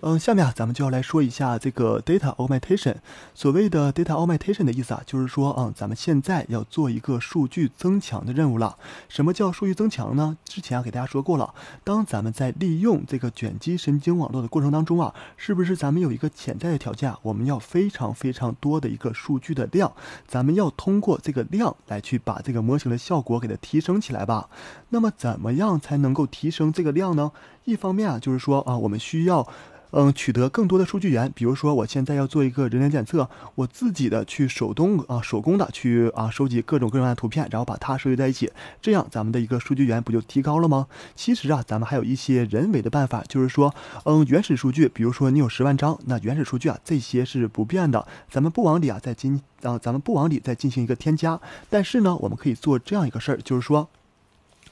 嗯，下面啊，咱们就要来说一下这个 data augmentation。所谓的 data augmentation 的意思啊，就是说嗯，咱们现在要做一个数据增强的任务了。什么叫数据增强呢？之前啊，给大家说过了。当咱们在利用这个卷积神经网络的过程当中啊，是不是咱们有一个潜在的条件，我们要非常非常多的一个数据的量，咱们要通过这个量来去把这个模型的效果给它提升起来吧？那么怎么样才能够提升这个量呢？一方面啊，就是说啊，我们需要嗯，取得更多的数据源，比如说我现在要做一个人脸检测，我自己的去手动啊手工的去啊收集各种各样的图片，然后把它收集在一起，这样咱们的一个数据源不就提高了吗？其实啊，咱们还有一些人为的办法，就是说，嗯，原始数据，比如说你有十万张，那原始数据啊这些是不变的，咱们不往里啊再进啊，咱们不往里再进行一个添加，但是呢，我们可以做这样一个事儿，就是说。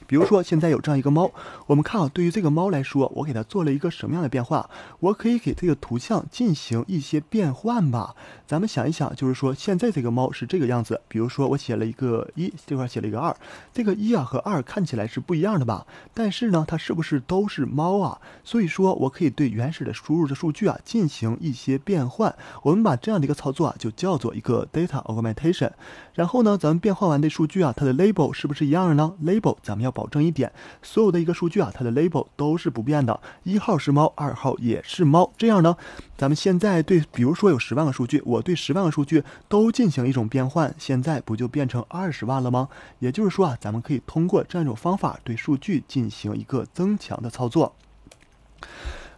比如说，现在有这样一个猫，我们看啊，对于这个猫来说，我给它做了一个什么样的变化？我可以给这个图像进行一些变换吧。咱们想一想，就是说现在这个猫是这个样子。比如说，我写了一个一，这块写了一个二，这个一啊和二看起来是不一样的吧？但是呢，它是不是都是猫啊？所以说，我可以对原始的输入的数据啊进行一些变换。我们把这样的一个操作啊就叫做一个 data augmentation。然后呢，咱们变换完的数据啊，它的 label 是不是一样的呢？label 咱们要。保证一点，所有的一个数据啊，它的 label 都是不变的。一号是猫，二号也是猫。这样呢，咱们现在对，比如说有十万个数据，我对十万个数据都进行一种变换，现在不就变成二十万了吗？也就是说啊，咱们可以通过这样一种方法对数据进行一个增强的操作。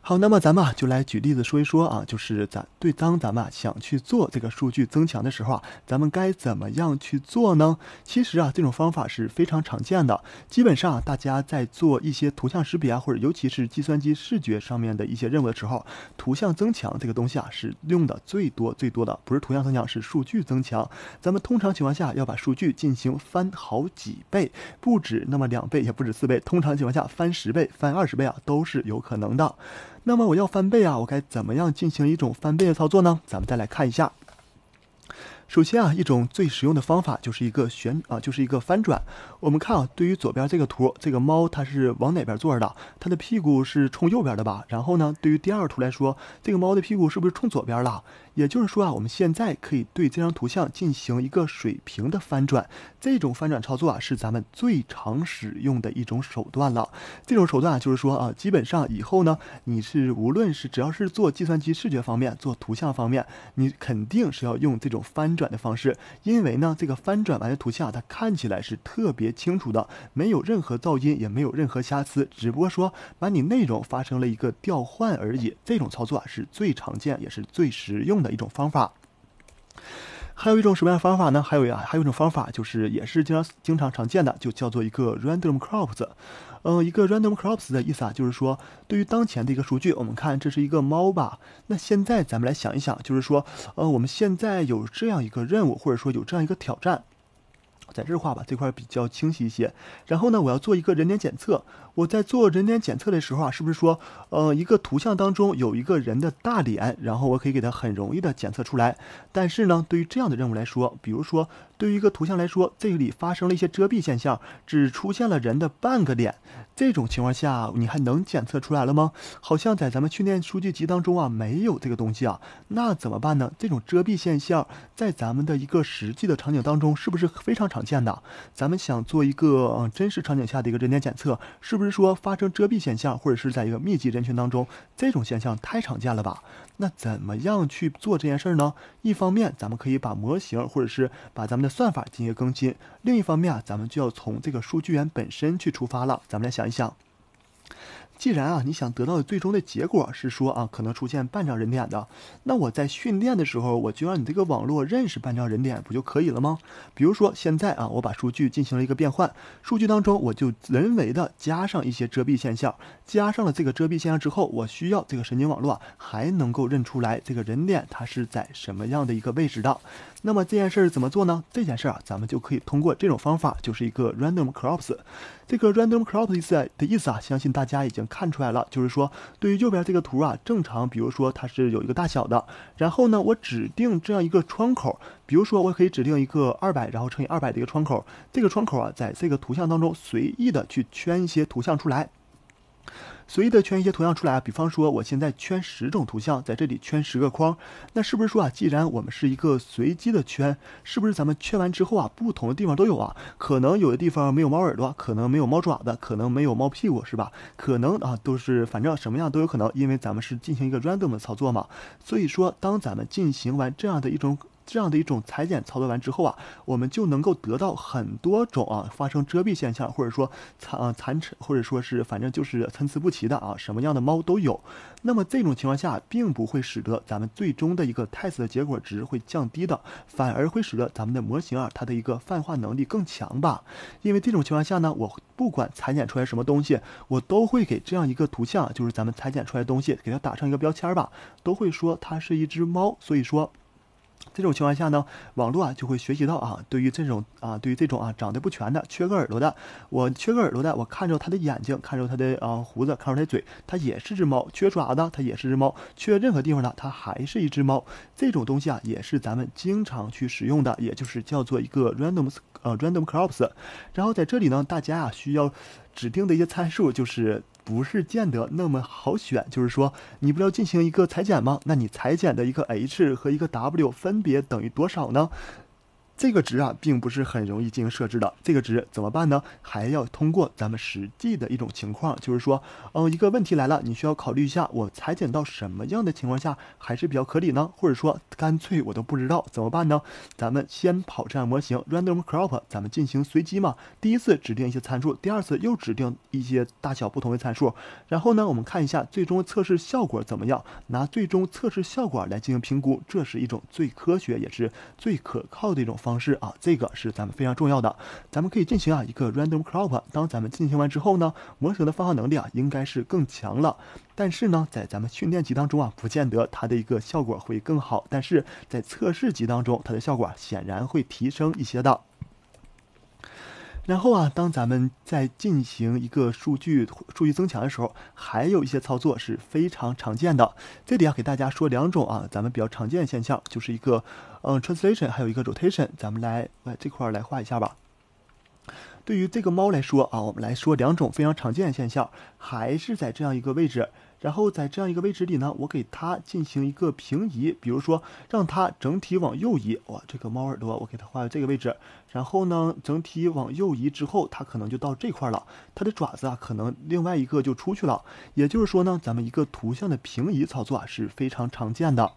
好，那么咱们就来举例子说一说啊，就是咱对当咱们想去做这个数据增强的时候啊，咱们该怎么样去做呢？其实啊，这种方法是非常常见的。基本上大家在做一些图像识别啊，或者尤其是计算机视觉上面的一些任务的时候，图像增强这个东西啊是用的最多最多的。不是图像增强，是数据增强。咱们通常情况下要把数据进行翻好几倍，不止那么两倍，也不止四倍。通常情况下翻十倍、翻二十倍啊都是有可能的。那么我要翻倍啊，我该怎么样进行一种翻倍的操作呢？咱们再来看一下。首先啊，一种最实用的方法就是一个旋啊，就是一个翻转。我们看啊，对于左边这个图，这个猫它是往哪边坐的？它的屁股是冲右边的吧？然后呢，对于第二图来说，这个猫的屁股是不是冲左边了？也就是说啊，我们现在可以对这张图像进行一个水平的翻转。这种翻转操作啊，是咱们最常使用的一种手段了。这种手段啊，就是说啊，基本上以后呢，你是无论是只要是做计算机视觉方面、做图像方面，你肯定是要用这种翻转的方式。因为呢，这个翻转完的图像它看起来是特别清楚的，没有任何噪音，也没有任何瑕疵，只不过说把你内容发生了一个调换而已。这种操作啊，是最常见也是最实用的。一种方法，还有一种什么样的方法呢？还有啊，还有一种方法就是，也是经常经常常见的，就叫做一个 random crops。嗯，一个 random crops 的意思啊，就是说对于当前的一个数据，我们看这是一个猫吧。那现在咱们来想一想，就是说，呃，我们现在有这样一个任务，或者说有这样一个挑战。在这画吧，这块比较清晰一些。然后呢，我要做一个人脸检测。我在做人脸检测的时候啊，是不是说，呃，一个图像当中有一个人的大脸，然后我可以给它很容易的检测出来。但是呢，对于这样的任务来说，比如说。对于一个图像来说，这里发生了一些遮蔽现象，只出现了人的半个脸。这种情况下，你还能检测出来了吗？好像在咱们训练数据集当中啊，没有这个东西啊。那怎么办呢？这种遮蔽现象在咱们的一个实际的场景当中，是不是非常常见的？咱们想做一个真实场景下的一个人脸检测，是不是说发生遮蔽现象，或者是在一个密集人群当中，这种现象太常见了吧？那怎么样去做这件事儿呢？一方面，咱们可以把模型，或者是把咱们的算法进行更新。另一方面啊，咱们就要从这个数据源本身去出发了。咱们来想一想。既然啊，你想得到的最终的结果是说啊，可能出现半张人脸的，那我在训练的时候，我就让你这个网络认识半张人脸，不就可以了吗？比如说现在啊，我把数据进行了一个变换，数据当中我就人为的加上一些遮蔽现象，加上了这个遮蔽现象之后，我需要这个神经网络还能够认出来这个人脸它是在什么样的一个位置的。那么这件事儿怎么做呢？这件事儿啊，咱们就可以通过这种方法，就是一个 random crops。这个 random crops 的意思啊，相信大家已经。看出来了，就是说，对于右边这个图啊，正常，比如说它是有一个大小的，然后呢，我指定这样一个窗口，比如说我可以指定一个二百，然后乘以二百的一个窗口，这个窗口啊，在这个图像当中随意的去圈一些图像出来。随意的圈一些图像出来啊，比方说，我现在圈十种图像，在这里圈十个框，那是不是说啊，既然我们是一个随机的圈，是不是咱们圈完之后啊，不同的地方都有啊？可能有的地方没有猫耳朵，可能没有猫爪子，可能没有猫屁股，是吧？可能啊，都是反正什么样都有可能，因为咱们是进行一个 random 的操作嘛。所以说，当咱们进行完这样的一种。这样的一种裁剪操作完之后啊，我们就能够得到很多种啊发生遮蔽现象，或者说残残或者说是反正就是参差不齐的啊，什么样的猫都有。那么这种情况下，并不会使得咱们最终的一个 test 的结果值会降低的，反而会使得咱们的模型啊它的一个泛化能力更强吧。因为这种情况下呢，我不管裁剪出来什么东西，我都会给这样一个图像，就是咱们裁剪出来的东西，给它打上一个标签吧，都会说它是一只猫。所以说。这种情况下呢，网络啊就会学习到啊，对于这种啊，对于这种啊，长得不全的，缺个耳朵的，我缺个耳朵的，我看着他的眼睛，看着他的啊胡子，看着他嘴，它也是只猫，缺爪子它也是只猫，缺任何地方的它还是一只猫。这种东西啊也是咱们经常去使用的，也就是叫做一个 randoms，呃 random crops。然后在这里呢，大家啊需要指定的一些参数就是。不是见得那么好选，就是说，你不要进行一个裁剪吗？那你裁剪的一个 h 和一个 w 分别等于多少呢？这个值啊，并不是很容易进行设置的。这个值怎么办呢？还要通过咱们实际的一种情况，就是说，嗯，一个问题来了，你需要考虑一下，我裁剪到什么样的情况下还是比较合理呢？或者说，干脆我都不知道怎么办呢？咱们先跑这样模型，random crop，咱们进行随机嘛。第一次指定一些参数，第二次又指定一些大小不同的参数，然后呢，我们看一下最终测试效果怎么样，拿最终测试效果来进行评估，这是一种最科学也是最可靠的一种。方式啊，这个是咱们非常重要的。咱们可以进行啊一个 random crop。当咱们进行完之后呢，模型的泛化能力啊应该是更强了。但是呢，在咱们训练集当中啊，不见得它的一个效果会更好。但是在测试集当中，它的效果显然会提升一些的。然后啊，当咱们在进行一个数据数据增强的时候，还有一些操作是非常常见的。这里要给大家说两种啊，咱们比较常见的现象，就是一个嗯 translation，还有一个 rotation。咱们来来这块儿来画一下吧。对于这个猫来说啊，我们来说两种非常常见的现象，还是在这样一个位置。然后在这样一个位置里呢，我给它进行一个平移，比如说让它整体往右移。哇，这个猫耳朵，我给它画到这个位置。然后呢，整体往右移之后，它可能就到这块了。它的爪子啊，可能另外一个就出去了。也就是说呢，咱们一个图像的平移操作啊是非常常见的。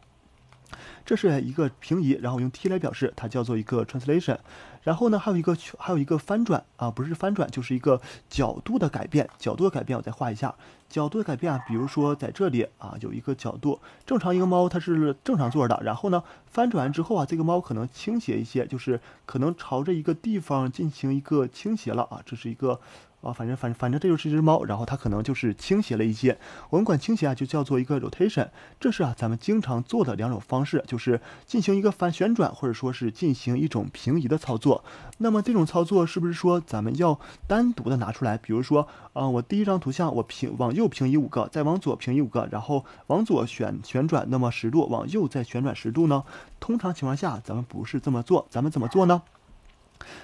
这是一个平移，然后用 T 来表示，它叫做一个 translation。然后呢，还有一个还有一个翻转啊，不是翻转，就是一个角度的改变。角度的改变，我再画一下角度的改变啊。比如说在这里啊，有一个角度，正常一个猫它是正常坐的，然后呢翻转完之后啊，这个猫可能倾斜一些，就是可能朝着一个地方进行一个倾斜了啊，这是一个。啊，反正反反正这就是一只猫，然后它可能就是倾斜了一些。我们管倾斜啊，就叫做一个 rotation。这是啊，咱们经常做的两种方式，就是进行一个反旋转，或者说是进行一种平移的操作。那么这种操作是不是说咱们要单独的拿出来？比如说啊，我第一张图像我平往右平移五个，再往左平移五个，然后往左旋旋转，那么十度，往右再旋转十度呢？通常情况下，咱们不是这么做，咱们怎么做呢？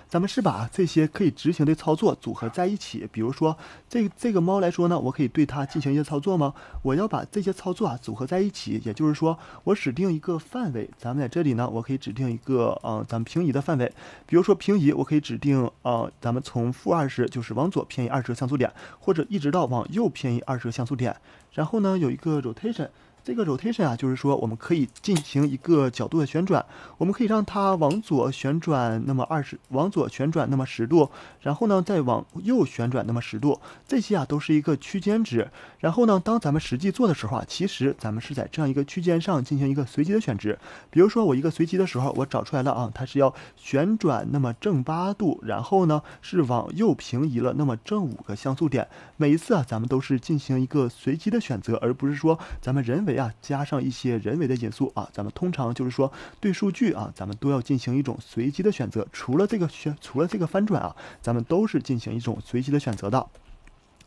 咱们是把这些可以执行的操作组合在一起，比如说这这个猫来说呢，我可以对它进行一些操作吗？我要把这些操作啊组合在一起，也就是说我指定一个范围，咱们在这里呢，我可以指定一个嗯，咱们平移的范围，比如说平移，我可以指定啊，咱们从负二十就是往左偏移二十个像素点，或者一直到往右偏移二十个像素点，然后呢有一个 rotation。这个 rotation 啊，就是说我们可以进行一个角度的旋转，我们可以让它往左旋转那么二十，往左旋转那么十度，然后呢再往右旋转那么十度，这些啊都是一个区间值。然后呢，当咱们实际做的时候啊，其实咱们是在这样一个区间上进行一个随机的选值。比如说我一个随机的时候，我找出来了啊，它是要旋转那么正八度，然后呢是往右平移了那么正五个像素点。每一次啊，咱们都是进行一个随机的选择，而不是说咱们人为。呀，加上一些人为的因素啊，咱们通常就是说对数据啊，咱们都要进行一种随机的选择。除了这个选，除了这个翻转啊，咱们都是进行一种随机的选择的。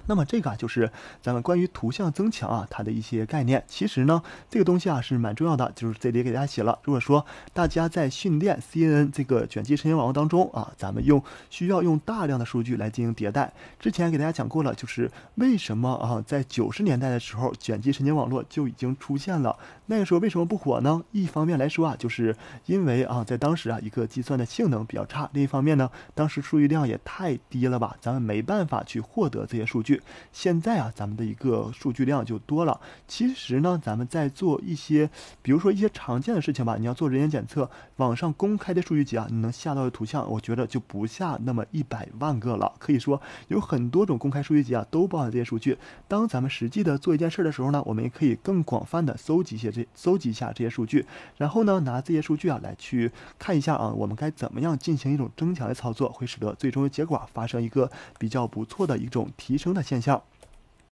那么这个啊，就是咱们关于图像增强啊，它的一些概念。其实呢，这个东西啊是蛮重要的。就是这里给大家写了，如果说大家在训练 CNN 这个卷积神经网络当中啊，咱们用需要用大量的数据来进行迭代。之前给大家讲过了，就是为什么啊，在九十年代的时候卷积神经网络就已经出现了，那个时候为什么不火呢？一方面来说啊，就是因为啊，在当时啊一个计算的性能比较差，另一方面呢，当时数据量也太低了吧，咱们没办法去获得这些数据。现在啊，咱们的一个数据量就多了。其实呢，咱们在做一些，比如说一些常见的事情吧，你要做人员检测，网上公开的数据集啊，你能下到的图像，我觉得就不下那么一百万个了。可以说有很多种公开数据集啊，都包含这些数据。当咱们实际的做一件事的时候呢，我们也可以更广泛的搜集一些这搜集一下这些数据，然后呢，拿这些数据啊来去看一下啊，我们该怎么样进行一种增强的操作，会使得最终的结果啊发生一个比较不错的一种提升的。现象。